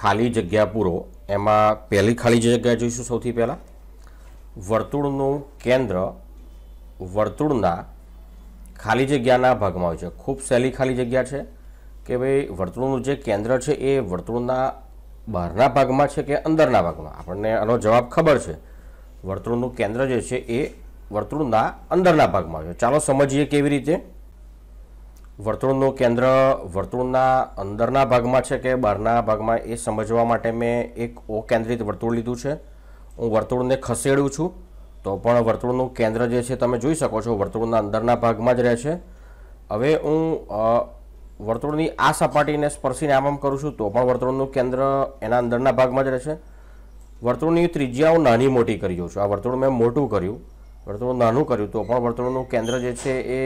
ખાલી જગ્યા પૂરો એમાં પહેલી ખાલી જગ્યા જોઈશું સૌથી પહેલાં વર્તુળનું કેન્દ્ર વર્તુળના ખાલી જગ્યાના ભાગમાં હોય છે ખૂબ સહેલી ખાલી જગ્યા છે કે ભાઈ વર્તુળનું જે કેન્દ્ર છે એ વર્તુળના બહારના ભાગમાં છે કે અંદરના ભાગમાં આપણને આનો જવાબ ખબર છે વર્તુળનું કેન્દ્ર જે છે એ વર્તુળના અંદરના ભાગમાં છે ચાલો સમજીએ કેવી રીતે વર્તુળનું કેન્દ્ર વર્તુળના અંદરના ભાગમાં છે કે બહારના ભાગમાં એ સમજવા માટે મેં એક ઓકેન્દ્રિત વર્તુળ લીધું છે હું વર્તુળને ખસેડું છું તો પણ વર્તુળનું કેન્દ્ર જે છે તમે જોઈ શકો છો વર્તુળના અંદરના ભાગમાં જ રહે છે હવે હું વર્તુળની આ સપાટીને સ્પર્શીને આમ કરું છું તો પણ વર્તુળનું કેન્દ્ર એના અંદરના ભાગમાં જ રહેશે વર્તુળની ત્રિજ્યા હું નાની મોટી કરી દઉં છું આ વર્તુળ મેં મોટું કર્યું વર્તુળ નાનું કર્યું તો પણ વર્તુળનું કેન્દ્ર જે છે એ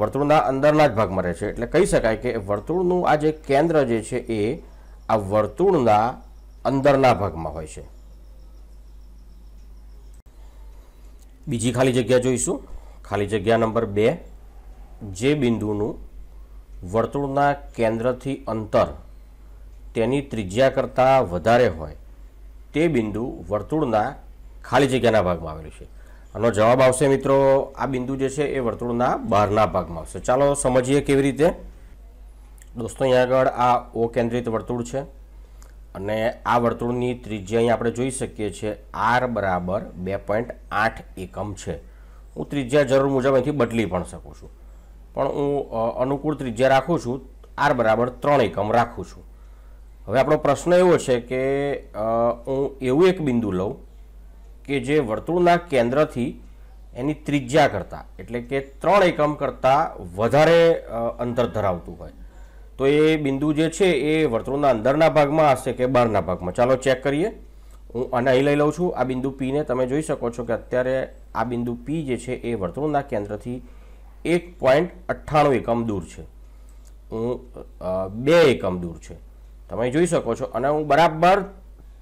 વર્તુળના અંદરના જ ભાગમાં રહે છે એટલે કહી શકાય કે વર્તુળનું આ જે કેન્દ્ર જે છે એ આ વર્તુળના અંદરના ભાગમાં હોય છે બીજી ખાલી જગ્યા જોઈશું ખાલી જગ્યા નંબર બે જે બિંદુનું વર્તુળના કેન્દ્રથી અંતર તેની ત્રિજ્યા કરતાં વધારે હોય તે બિંદુ વર્તુળના ખાલી જગ્યાના ભાગમાં આવેલું છે આનો જવાબ આવશે મિત્રો આ બિંદુ જે છે એ વર્તુળના બહારના ભાગમાં આવશે ચાલો સમજીએ કેવી રીતે દોસ્તો અહીંયા આગળ આ ઓ કેન્દ્રિત વર્તુળ છે અને આ વર્તુળની ત્રિજ્યા અહીં આપણે જોઈ શકીએ છીએ આર બરાબર બે પોઈન્ટ આઠ એકમ છે હું ત્રિજ્યા જરૂર મુજબ અહીંથી બદલી પણ શકું છું પણ હું અનુકૂળ ત્રિજ્યા રાખું છું આર બરાબર ત્રણ એકમ રાખું છું હવે આપણો પ્રશ્ન એવો છે કે હું એવું એક બિંદુ લઉં કે જે વર્તુળના કેન્દ્રથી એની ત્રિજ્યા કરતાં એટલે કે ત્રણ એકમ કરતાં વધારે અંતર ધરાવતું હોય તો એ બિંદુ જે છે એ વર્તુળના અંદરના ભાગમાં હશે કે બહારના ભાગમાં ચાલો ચેક કરીએ હું આને અહીં લઈ લઉં છું આ બિંદુ પીને તમે જોઈ શકો છો કે અત્યારે આ બિંદુ પી જે છે એ વર્તુળના કેન્દ્રથી એક પોઈન્ટ અઠ્ઠાણું એકમ દૂર છે હું બે એકમ દૂર છે તમે જોઈ શકો છો અને હું બરાબર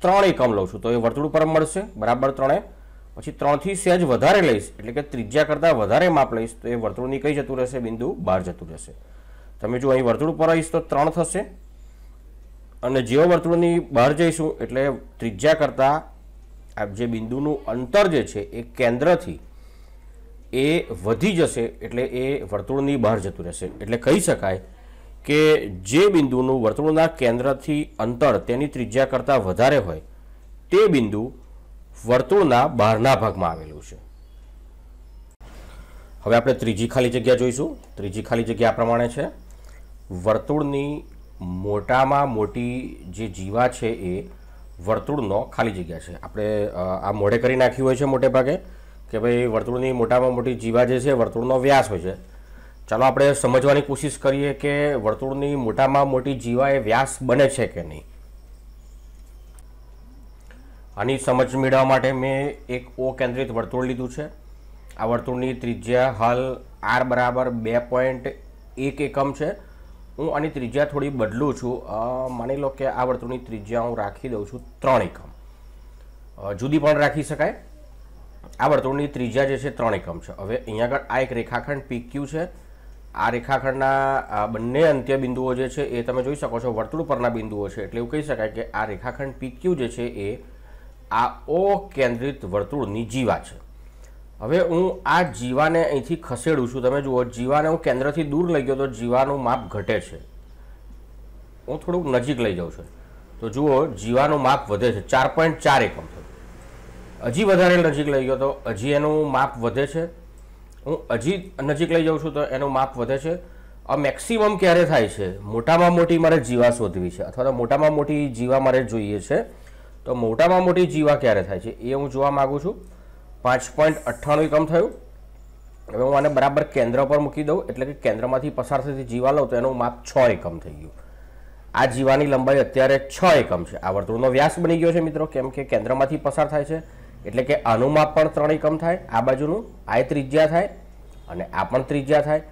ત્રણ એકમ લઉં છું તો એ વર્તુળ પર મળશે બરાબર ત્રણે પછી ત્રણથી સહેજ વધારે લઈશ એટલે કે ત્રિજ્યા કરતાં વધારે માપ લઈશ તો એ વર્તુળની કઈ જતું રહેશે બિંદુ બહાર જતું રહેશે તમે જો અહીં વર્તુળ પર આવીશ તો ત્રણ થશે અને જેઓ વર્તુળની બહાર જઈશું એટલે ત્રિજ્યા કરતાં આ જે બિંદુનું અંતર જે છે એ કેન્દ્રથી એ વધી જશે એટલે એ વર્તુળની બહાર જતું રહેશે એટલે કહી શકાય કે જે બિંદુનું વર્તુળના કેન્દ્રથી અંતર તેની ત્રિજ્યા કરતાં વધારે હોય તે બિંદુ વર્તુળના બહારના ભાગમાં આવેલું છે હવે આપણે ત્રીજી ખાલી જગ્યા જોઈશું ત્રીજી ખાલી જગ્યા પ્રમાણે છે વર્તુળની મોટામાં મોટી જે જીવા છે એ વર્તુળનો ખાલી જગ્યા છે આપણે આ મોઢે કરી નાખ્યું હોય છે મોટે ભાગે કે ભાઈ વર્તુળની મોટામાં મોટી જીવા જે છે વર્તુળનો વ્યાસ હોય છે ચાલો આપણે સમજવાની કોશિશ કરીએ કે વર્તુળની મોટામાં મોટી જીવા એ વ્યાસ બને છે કે નહીં આની સમજ મેળવવા માટે મેં એક ઓ કેન્દ્રિત વર્તુળ લીધું છે આ વર્તુળની ત્રિજ્યા હાલ આર બરાબર બે પોઈન્ટ એક એકમ છે હું આની ત્રિજ્યા થોડી બદલું છું માની લો કે આ વર્તુળની ત્રિજ્યા હું રાખી દઉં છું ત્રણ એકમ જુદી પણ રાખી શકાય આ વર્તુળની ત્રિજ્યા જે છે ત્રણ એકમ છે હવે અહીંયા આગળ આ એક રેખાખંડ પી છે આ રેખાખંડના બંને અંત્ય બિંદુઓ જે છે એ તમે જોઈ શકો છો વર્તુળ પરના બિંદુઓ છે એટલે એવું કહી શકાય કે આ રેખાખંડ પીક્યુ જે છે એ આ ઓ કેન્દ્રિત વર્તુળની જીવા છે હવે હું આ જીવાને અહીંથી ખસેડું છું તમે જુઓ જીવાને હું કેન્દ્રથી દૂર લઈ ગયો તો જીવાનું માપ ઘટે છે હું થોડુંક નજીક લઈ જાઉં છું તો જુઓ જીવાનું માપ વધે છે ચાર પોઈન્ટ ચાર એકમ હજી વધારે નજીક લઈ ગયો તો હજી એનું માપ વધે છે હું હજી નજીક લઈ જાઉં છું તો એનું માપ વધે છે આ મેક્સિમમ ક્યારે થાય છે મોટામાં મોટી મારે જીવા શોધવી છે અથવા તો મોટામાં મોટી જીવા મારે જોઈએ છે તો મોટામાં મોટી જીવા ક્યારે થાય છે એ હું જોવા માગું છું પાંચ પોઈન્ટ અઠ્ઠાણું એકમ થયું હવે હું આને બરાબર કેન્દ્ર પર મૂકી દઉં એટલે કે કેન્દ્રમાંથી પસાર થતી જીવા લઉં તો એનું માપ છ એકમ થઈ ગયું આ જીવાની લંબાઈ અત્યારે છ એકમ છે આ વર્તુળનો વ્યાસ બની ગયો છે મિત્રો કેમ કે કેન્દ્રમાંથી પસાર થાય છે એટલે કે આનું માપ પણ ત્રણ એકમ થાય આ બાજુનું આ ત્રિજ્યા થાય અને આ પણ ત્રિજ્યા થાય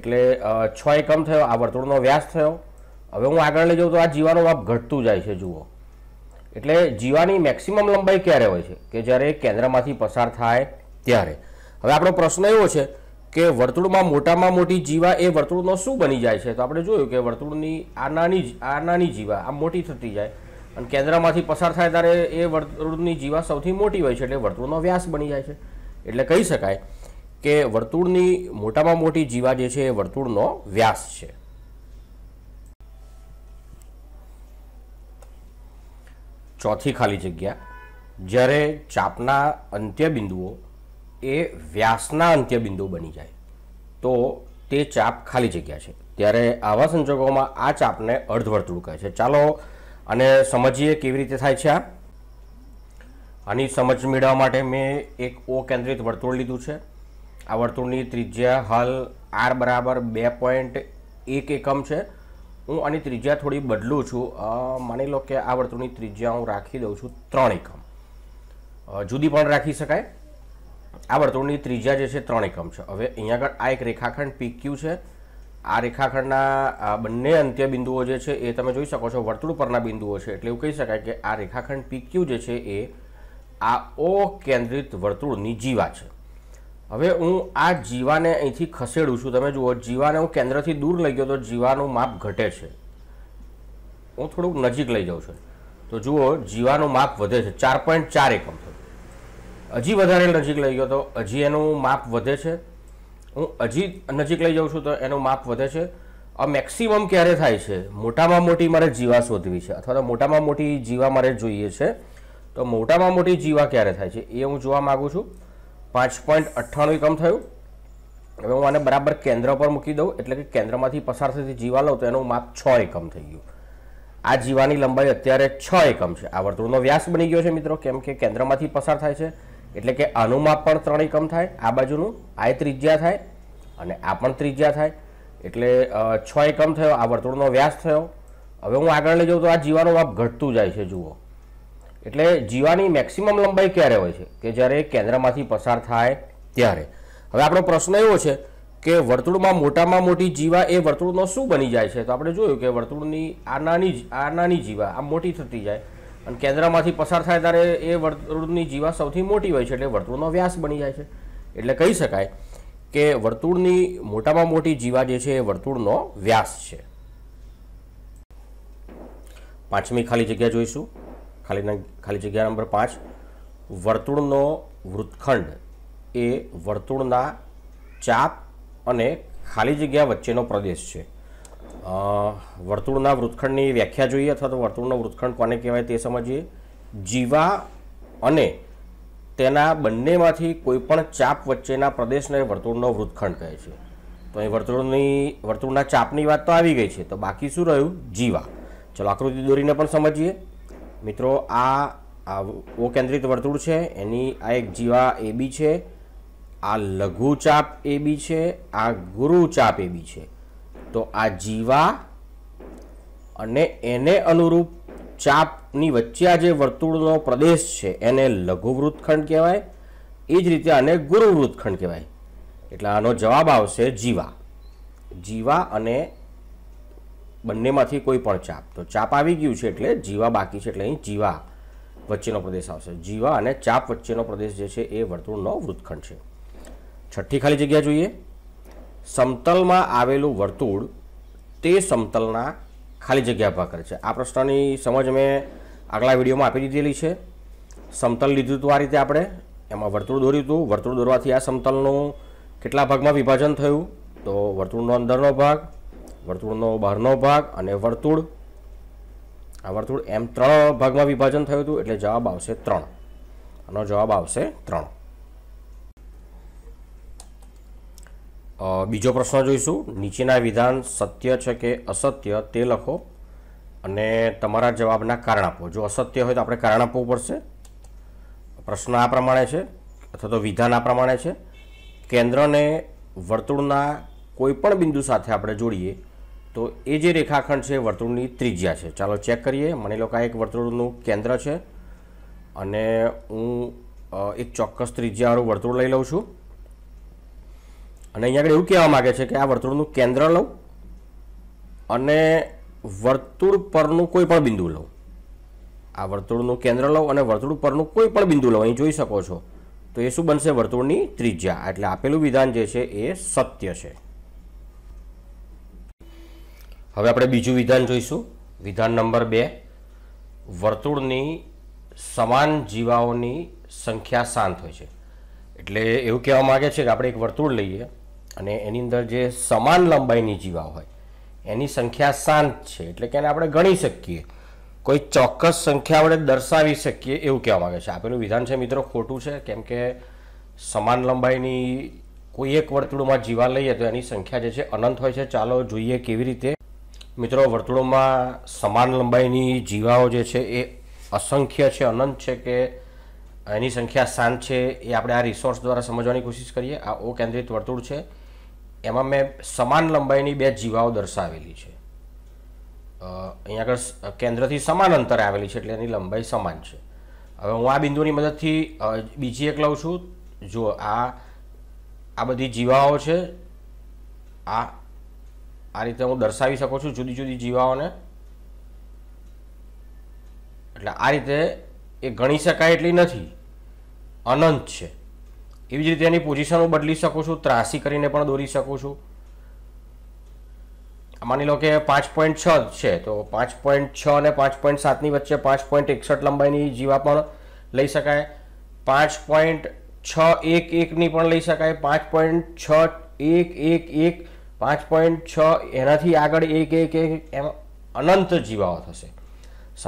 એટલે છ એકમ થયો આ વર્તુળનો વ્યાસ થયો હવે હું આગળ લઈ જાઉં તો આ જીવાનો માપ ઘટતું જાય છે જુઓ એટલે જીવાની મેક્સિમમ લંબાઈ ક્યારે હોય છે કે જ્યારે કેન્દ્રમાંથી પસાર થાય ત્યારે હવે આપણો પ્રશ્ન એવો છે કે વર્તુળમાં મોટામાં મોટી જીવા એ વર્તુળનો શું બની જાય છે તો આપણે જોયું કે વર્તુળની આ નાની આ નાની જીવા આ મોટી થતી જાય અને કેન્દ્રમાંથી પસાર થાય ત્યારે એ વર્તુળની જીવા સૌથી મોટી હોય છે એટલે વર્તુળનો વ્યાસ બની જાય છે એટલે કહી શકાય કે વર્તુળની મોટામાં મોટી જીવા જે છે એ વર્તુળનો વ્યાસ છે ચોથી ખાલી જગ્યા જ્યારે ચાપના અંત્યબિંદુઓ એ વ્યાસના અંત્યબિંદુ બની જાય તો તે ચાપ ખાલી જગ્યા છે ત્યારે આવા સંજોગોમાં આ ચાપને અર્ધવર્તુળ કહે છે ચાલો અને સમજીએ કેવી રીતે થાય છે આ આની સમજ મેળવવા માટે મેં એક ઓ કેન્દ્રિત વર્તુળ લીધું છે આ વર્તુળની ત્રિજ્યા હાલ આર બરાબર બે પોઈન્ટ એક એકમ છે હું આની ત્રિજ્યા થોડી બદલું છું માની લો કે આ વર્તુળની ત્રિજ્યા હું રાખી દઉં છું ત્રણ એકમ જુદી પણ રાખી શકાય આ વર્તુળની ત્રિજ્યા જે છે ત્રણ એકમ છે હવે અહીંયા આગળ આ એક રેખાખંડ પી છે આ રેખાખંડના બંને અંત્ય બિંદુઓ જે છે એ તમે જોઈ શકો છો વર્તુળ પરના બિંદુઓ છે એટલે એવું કહી શકાય કે આ રેખાખંડ પીક્યુ જે છે એ આ ઓ કેન્દ્રિત વર્તુળની જીવા છે હવે હું આ જીવાને અહીંથી ખસેડું છું તમે જુઓ જીવાને હું કેન્દ્રથી દૂર લઈ ગયો તો જીવાનું માપ ઘટે છે હું થોડુંક નજીક લઈ જાઉં છું તો જુઓ જીવાનું માપ વધે છે ચાર પોઈન્ટ ચાર એકમ થયું હજી વધારે નજીક લઈ ગયો તો હજી એનું માપ વધે છે હું હજી નજીક લઈ જાઉં છું તો એનું માપ વધે છે આ મેક્સિમમ ક્યારે થાય છે મોટામાં મોટી મારે જીવા શોધવી છે અથવા તો મોટામાં મોટી જીવા મારે જોઈએ છે તો મોટામાં મોટી જીવા ક્યારે થાય છે એ હું જોવા માગું છું પાંચ પોઈન્ટ અઠ્ઠાણું એકમ થયું હવે હું આને બરાબર કેન્દ્ર પર મૂકી દઉં એટલે કે કેન્દ્રમાંથી પસાર થતી જીવા લઉં તો એનું માપ છ એકમ થઈ ગયું આ જીવાની લંબાઈ અત્યારે છ એકમ છે આ વર્તુળનો વ્યાસ બની ગયો છે મિત્રો કેમ કે કેન્દ્રમાંથી પસાર થાય છે એટલે કે આનું માપ પણ ત્રણ એકમ થાય આ બાજુનું આ ત્રિજ્યા થાય અને આ પણ ત્રિજ્યા થાય એટલે છ એકમ થયો આ વર્તુળનો વ્યાસ થયો હવે હું આગળ લઈ જાઉં તો આ જીવાનું માપ ઘટતું જાય છે જુઓ એટલે જીવાની મેક્સિમમ લંબાઈ ક્યારે હોય છે કે જ્યારે કેન્દ્રમાંથી પસાર થાય ત્યારે હવે આપણો પ્રશ્ન એવો છે કે વર્તુળમાં મોટામાં મોટી જીવા એ વર્તુળનો શું બની જાય છે તો આપણે જોયું કે વર્તુળની આ નાની આ નાની જીવા આ મોટી થતી જાય અને કેન્દ્રમાંથી પસાર થાય ત્યારે એ વર્તુળની જીવા સૌથી મોટી હોય છે એટલે વર્તુળનો વ્યાસ બની જાય છે એટલે કહી શકાય કે વર્તુળની મોટામાં મોટી જીવા જે છે એ વર્તુળનો વ્યાસ છે પાંચમી ખાલી જગ્યા જોઈશું ખાલીના ખાલી જગ્યા નંબર પાંચ વર્તુળનો વૃત્તખંડ એ વર્તુળના ચાપ અને ખાલી જગ્યા વચ્ચેનો પ્રદેશ છે વર્તુળના વૃત્તખંડની વ્યાખ્યા જોઈએ અથવા તો વર્તુળનો વૃત્તખંડ કોને કહેવાય તે સમજીએ જીવા અને તેના બંનેમાંથી કોઈપણ ચાપ વચ્ચેના પ્રદેશને વર્તુળનો વૃત્ખંડ કહે છે તો અહીં વર્તુળની વર્તુળના ચાપની વાત તો આવી ગઈ છે તો બાકી શું રહ્યું જીવા ચલો આકૃતિ દોરીને પણ સમજીએ મિત્રો આ ઓ કેન્દ્રિત વર્તુળ છે એની આ એક જીવા એ બી છે આ લઘુચાપ એ બી છે આ ગુરુચાપ એ બી છે તો આ જીવા અને એને અનુરૂપ ચાપની વચ્ચે આ જે વર્તુળનો પ્રદેશ છે એને લઘુવૃત્તખંડ કહેવાય એ જ રીતે આને ગુરુવૃત્તખંડ કહેવાય એટલે આનો જવાબ આવશે જીવા જીવા અને બંનેમાંથી કોઈ પણ ચાપ તો ચાપ આવી ગયું છે એટલે જીવા બાકી છે એટલે અહીં જીવા વચ્ચેનો પ્રદેશ આવશે જીવા અને ચાપ વચ્ચેનો પ્રદેશ જે છે એ વર્તુળનો વૃત્તખંડ છે છઠ્ઠી ખાલી જગ્યા જોઈએ સમતલમાં આવેલું વર્તુળ તે સમતલના ખાલી જગ્યા ભાગ કરે છે આ પ્રશ્નની સમજ મેં આગલા વિડીયોમાં આપી દીધેલી છે સમતલ લીધું હતું આ રીતે આપણે એમાં વર્તુળ દોર્યું હતું વર્તુળ દોરવાથી આ સમતલનું કેટલા ભાગમાં વિભાજન થયું તો વર્તુળનો અંદરનો ભાગ વર્તુળનો બહારનો ભાગ અને વર્તુળ આ વર્તુળ એમ ત્રણ ભાગમાં વિભાજન થયું હતું એટલે જવાબ આવશે ત્રણ આનો જવાબ આવશે ત્રણ બીજો પ્રશ્ન જોઈશું નીચેના વિધાન સત્ય છે કે અસત્ય તે લખો અને તમારા જવાબના કારણ આપો જો અસત્ય હોય તો આપણે કારણ આપવું પડશે પ્રશ્ન આ પ્રમાણે છે અથવા તો વિધાન આ પ્રમાણે છે કેન્દ્રને વર્તુળના કોઈપણ બિંદુ સાથે આપણે જોડીએ તો એ જે રેખાખંડ છે વર્તુળની ત્રિજ્યા છે ચાલો ચેક કરીએ માની લો કે આ એક વર્તુળનું કેન્દ્ર છે અને હું એક ચોક્કસ ત્રિજ્યાવાળું વર્તુળ લઈ લઉં છું અને અહીંયા આગળ એવું કહેવા માગે છે કે આ વર્તુળનું કેન્દ્ર લઉં અને વર્તુળ પરનું કોઈ પણ બિંદુ લઉં આ વર્તુળનું કેન્દ્ર લઉં અને વર્તુળ પરનું કોઈ પણ બિંદુ લઉં અહીં જોઈ શકો છો તો એ શું બનશે વર્તુળની ત્રિજ્યા એટલે આપેલું વિધાન જે છે એ સત્ય છે હવે આપણે બીજું વિધાન જોઈશું વિધાન નંબર બે વર્તુળની સમાન જીવાઓની સંખ્યા શાંત હોય છે એટલે એવું કહેવા માગે છે કે આપણે એક વર્તુળ લઈએ અને એની અંદર જે સમાન લંબાઈની જીવા હોય એની સંખ્યા શાંત છે એટલે કે એને આપણે ગણી શકીએ કોઈ ચોક્કસ સંખ્યા આપણે દર્શાવી શકીએ એવું કહેવા માગે છે આપેલું વિધાન છે મિત્રો ખોટું છે કેમ કે સમાન લંબાઈની કોઈ એક વર્તુળોમાં જીવા લઈએ તો એની સંખ્યા જે છે અનંત હોય છે ચાલો જોઈએ કેવી રીતે મિત્રો વર્તુળોમાં સમાન લંબાઈની જીવાઓ જે છે એ અસંખ્ય છે અનંત છે કે એની સંખ્યા શાંત છે એ આપણે આ રિસોર્સ દ્વારા સમજવાની કોશિશ કરીએ આ ઓ કેન્દ્રિત વર્તુળ છે એમાં મેં સમાન લંબાઈની બે જીવાઓ દર્શાવેલી છે અહીંયા આગળ કેન્દ્રથી સમાન અંતરે આવેલી છે એટલે એની લંબાઈ સમાન છે હવે હું આ બિંદુની મદદથી બીજી એક લઉં છું જો આ આ બધી જીવાઓ છે આ આ રીતે હું દર્શાવી શકું છું જુદી જુદી જીવાઓને એટલે આ રીતે એ ગણી શકાય એટલી નથી અનંત છે એવી જ રીતે એની પોઝિશન હું બદલી શકું છું ત્રાસી કરીને પણ દોરી શકું છું માની લો કે પાંચ પોઈન્ટ છ છે તો પાંચ પોઈન્ટ છ અને પાંચ પોઈન્ટ સાતની વચ્ચે પાંચ પોઈન્ટ એકસઠ લંબાઈની જીવા પણ લઈ શકાય પાંચ પોઈન્ટ છ એક એકની પણ લઈ શકાય પાંચ પોઈન્ટ છ એક એક એક પાંચ પોઈન્ટ છ એનાથી આગળ એક એક એક એમ અનંત જીવાઓ થશે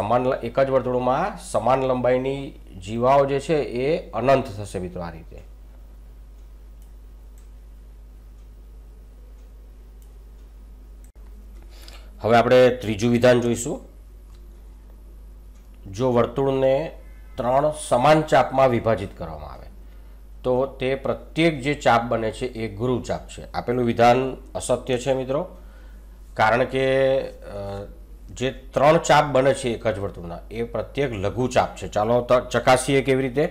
સમાન એક જ વર્તુળમાં સમાન લંબાઈની જીવાઓ જે છે એ અનંત થશે મિત્રો આ રીતે હવે આપણે ત્રીજું વિધાન જોઈશું જો વર્તુળને ત્રણ સમાન ચાપમાં વિભાજિત કરવામાં આવે તો તે પ્રત્યેક જે ચાપ બને છે એ ગુરુ ચાપ છે આપેલું વિધાન અસત્ય છે મિત્રો કારણ કે જે ત્રણ ચાપ બને છે એક જ વર્તુળના એ પ્રત્યેક લઘુ ચાપ છે ચાલો ચકાસીએ કેવી રીતે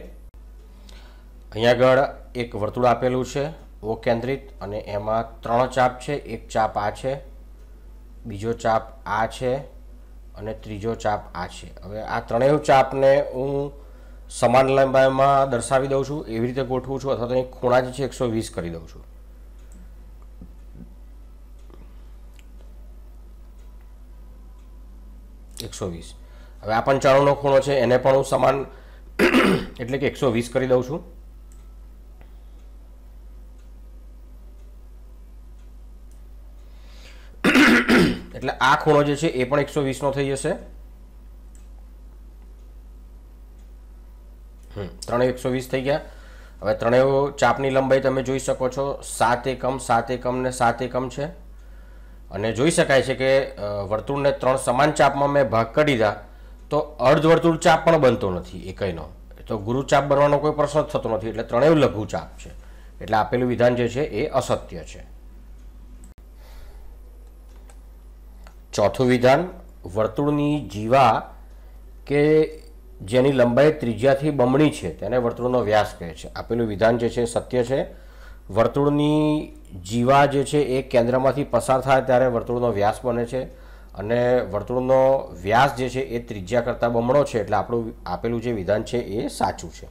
અહીંયા આગળ એક વર્તુળ આપેલું છે ઓ કેન્દ્રિત અને એમાં ત્રણ ચાપ છે એક ચાપ આ છે બીજો ચાપ આ છે અને ત્રીજો ચાપ આ છે હવે આ ત્રણેય ચાપને હું સમાન લંબાઈમાં દર્શાવી દઉં છું એવી રીતે ગોઠવું છું અથવા તો એની ખૂણા જે છે એકસો વીસ કરી દઉં છું એકસો વીસ હવે આ પંચાણુંનો ખૂણો છે એને પણ હું સમાન એટલે કે એકસો વીસ કરી દઉં છું એટલે આ ખૂણો જે છે એ પણ એકસો વીસનો થઈ જશે ત્રણેય એકસો વીસ થઈ ગયા હવે ત્રણેય ચાપની લંબાઈ તમે જોઈ શકો છો સાત એકમ સાત એકમ ને સાત એકમ છે અને જોઈ શકાય છે કે વર્તુળને ત્રણ સમાન ચાપમાં મેં ભાગ કરી દીધા તો અર્ધ વર્તુળ ચાપ પણ બનતો નથી એકયનો તો ગુરુચાપ બનવાનો કોઈ પ્રશ્ન થતો નથી એટલે ત્રણેય લઘુચાપ છે એટલે આપેલું વિધાન જે છે એ અસત્ય છે ચોથું વિધાન વર્તુળની જીવા કે જેની લંબાઈ ત્રિજ્યાથી બમણી છે તેને વર્તુળનો વ્યાસ કહે છે આપેલું વિધાન જે છે સત્ય છે વર્તુળની જીવા જે છે એ કેન્દ્રમાંથી પસાર થાય ત્યારે વર્તુળનો વ્યાસ બને છે અને વર્તુળનો વ્યાસ જે છે એ ત્રિજ્યા કરતાં બમણો છે એટલે આપણું આપેલું જે વિધાન છે એ સાચું છે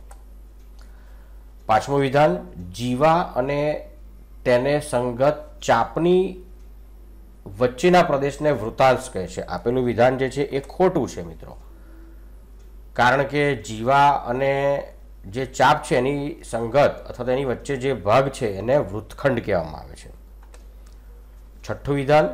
પાંચમું વિધાન જીવા અને તેને સંગત ચાપની વચ્ચેના પ્રદેશને વૃતાંશ કહે છે આપેલું વિધાન જે છે એ ખોટું છે મિત્રો કારણ કે જીવા અને જે ચાપ છે એની સંગત અથવા તેની વચ્ચે જે ભાગ છે એને વૃતખંડ કહેવામાં આવે છે છઠ્ઠું વિધાન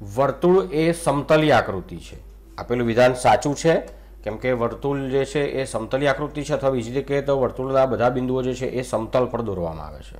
વર્તુળ એ સમતલી આકૃતિ છે આપેલું વિધાન સાચું છે કેમ કે વર્તુળ જે છે એ સમતલી આકૃતિ છે અથવા બીજી રીતે કહીએ તો વર્તુળના બધા બિંદુઓ જે છે એ સમતલ પર દોરવામાં આવે છે